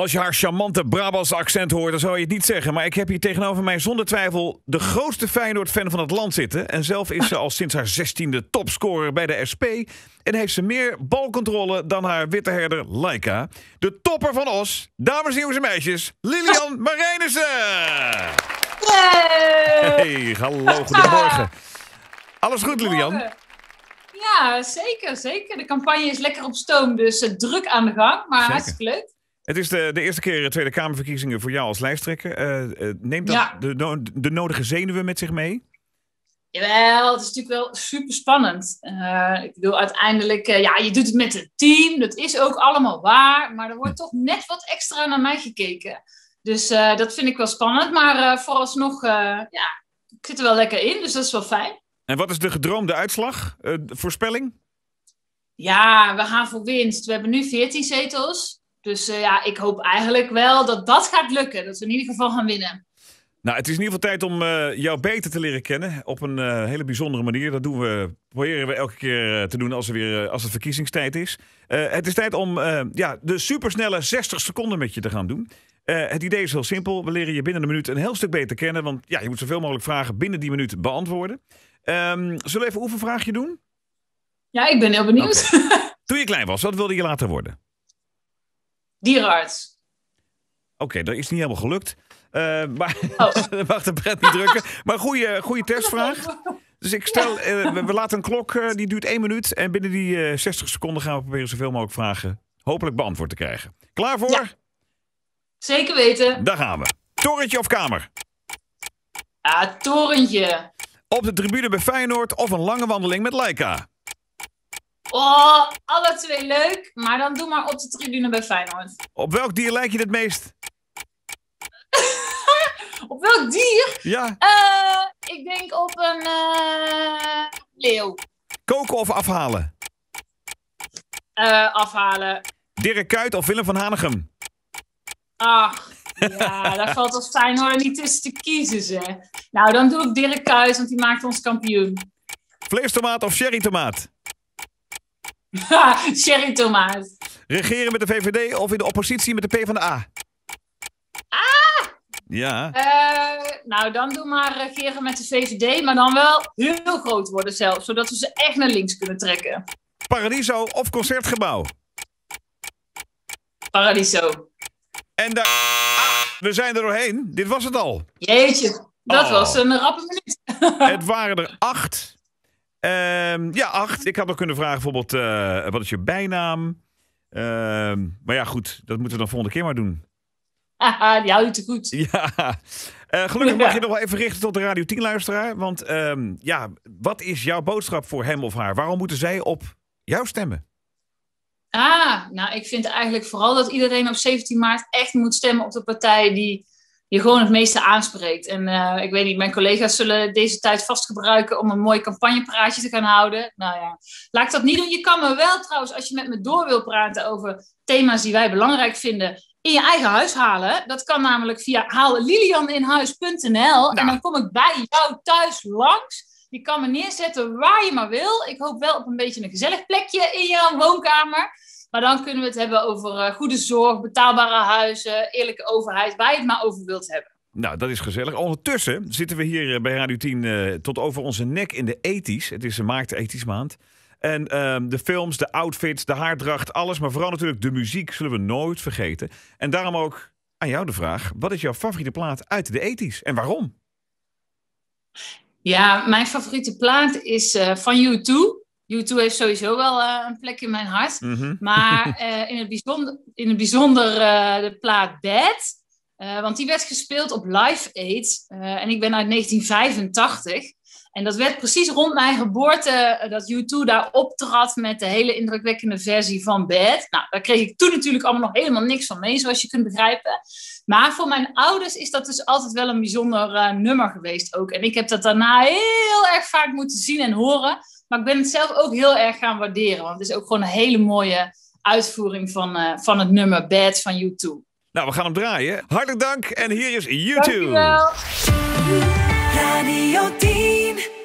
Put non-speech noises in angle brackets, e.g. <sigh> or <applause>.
Als je haar charmante Brabants accent hoort, dan zou je het niet zeggen. Maar ik heb hier tegenover mij zonder twijfel de grootste Feyenoord-fan van het land zitten. En zelf is ze <laughs> al sinds haar 16e topscorer bij de SP. En heeft ze meer balcontrole dan haar witte herder Laika. De topper van Os, dames, en jongens en meisjes, Lilian <laughs> Marijnissen! Hey, hallo, goedemorgen. <laughs> Alles goed, Lilian? Ja, zeker, zeker. De campagne is lekker op stoom, dus eh, druk aan de gang. Maar hartstikke leuk. Het is de, de eerste keer in eh, de Tweede Kamerverkiezingen voor jou als lijsttrekker. Uh, neemt dat de, de, nodige zenuwen met zich mee? Jawel, het is natuurlijk wel super spannend. ik bedoel, uiteindelijk, ja, je doet het met het team. Dat is ook allemaal waar. Maar er wordt toch net wat extra naar mij gekeken. Dus dat vind ik wel spannend. Maar vooralsnog, ja, ik zit er wel lekker in. Dus dat is wel fijn. En wat is de gedroomde uitslag? voorspelling? Ja, we gaan voor winst. We hebben nu 14 zetels. Dus eh, ja, ik hoop eigenlijk wel dat dat gaat lukken. Dat we in ieder geval gaan winnen. Nou, het is in ieder geval tijd om eh, jou beter te leren kennen. Op een eh, hele bijzondere manier. Dat doen we, proberen we elke keer te doen als, er weer, als het verkiezingstijd is. het is tijd om ja, de supersnelle 60 seconden met je te gaan doen. het idee is heel simpel. We leren je binnen een minuut een heel stuk beter kennen. Want ja, je moet zoveel mogelijk vragen binnen die minuut beantwoorden. Ehm, zullen we even een oefenvraagje doen? Ja, ik ben heel benieuwd. <laughs> Toen je klein was, wat wilde je later worden? Dierarts. Oké, dat is niet helemaal gelukt. Uh, maar oh. mag <laughs> de pret niet drukken. Maar goede, goede testvraag. Dus ik stel, eh, we, laten een klok, eh, die duurt één minuut. En binnen die 60 seconden gaan we proberen zoveel mogelijk vragen hopelijk beantwoord te krijgen. Klaar voor? Zeker weten. Daar gaan we. Torentje of kamer? Ah, torentje. Op de tribune bij Feyenoord of een lange wandeling met Leica? Oh, alle twee leuk. Maar dan doe maar op de tribune bij Feyenoord. Op welk dier lijk je het meest? <laughs> op welk dier? Ja. Uh, ik denk op een eh, leeuw. Koken of afhalen? Uh, afhalen. Dirk Kuyt of Willem van Hanegem? Ach, ja, daar valt als Feyenoord niet eens te kiezen, zeg. Nou, dan doe ik Dirk Kuyt, want die maakt ons kampioen. Vleestomaat of sherrytomaat? <laughs> Sherry Thomas. Regeren met de VVD of in de oppositie met de PvdA? Ah! Ja. Eh, nou, dan doe maar regeren met de VVD, maar dan wel heel groot worden zelf, zodat we ze echt naar links kunnen trekken. Paradiso of Concertgebouw? Paradiso. En daar... Ah, we zijn er doorheen. Dit was het al. Jeetje, dat oh. was een rappe minuut. <laughs> het waren er acht. Ehm, ja, acht. Ik had nog kunnen vragen bijvoorbeeld, eh, wat is je bijnaam? Ehm, maar ja, goed, dat moeten we dan volgende keer maar doen. Haha, die houdt te goed. <laughs> Ja. Eh, gelukkig mag je nog wel even richten tot de Radio 10-luisteraar. Want ehm, ja, wat is jouw boodschap voor hem of haar? Waarom moeten zij op jou stemmen? Ah, nou, ik vind eigenlijk vooral dat iedereen op 17 maart echt moet stemmen op de partij die je gewoon het meeste aanspreekt. En eh, ik weet niet, mijn collega's zullen deze tijd vast gebruiken om een mooi campagnepraatje te gaan houden. Nou ja, laat ik dat niet doen. Je kan me wel trouwens, als je met me door wil praten over thema's die wij belangrijk vinden, in je eigen huis halen. Dat kan namelijk via haallilianinhuis.nl. En nou. dan kom ik bij jou thuis langs. Je kan me neerzetten waar je maar wil. Ik hoop wel op een beetje een gezellig plekje in jouw woonkamer. Maar dan kunnen we het hebben over eh, goede zorg, betaalbare huizen, eerlijke overheid, waar je het maar over wilt hebben. Nou, dat is gezellig. Ondertussen zitten we hier eh, bij Radio 10 eh, tot over onze nek in de ethisch. Het is een maart ethisch maand. En ehm, de films, de outfits, de haardracht, alles. Maar vooral natuurlijk de muziek zullen we nooit vergeten. En daarom ook aan jou de vraag. Wat is jouw favoriete plaat uit de ethisch en waarom? Ja, mijn favoriete plaat is van You 2 u2 heeft sowieso wel eh, een plek in mijn hart. Mhm. Maar <laughs> eh, in het bijzonder, in bijzonder eh, de plaat Bad. want die werd gespeeld op Live Aid. en ik ben uit 1985. En dat werd precies rond mijn geboorte dat U2 daar optrad met de hele indrukwekkende versie van Bad. Nou, daar kreeg ik toen natuurlijk allemaal nog helemaal niks van mee, zoals je kunt begrijpen. Maar voor mijn ouders is dat dus altijd wel een bijzonder nummer geweest ook. En ik heb dat daarna heel erg vaak moeten zien en horen. Maar ik ben het zelf ook heel erg gaan waarderen. Want het is ook gewoon een hele mooie uitvoering van, eh, van het nummer Bad van YouTube. Nou, we gaan hem draaien. Hartelijk dank en hier is YouTube. Dankjewel.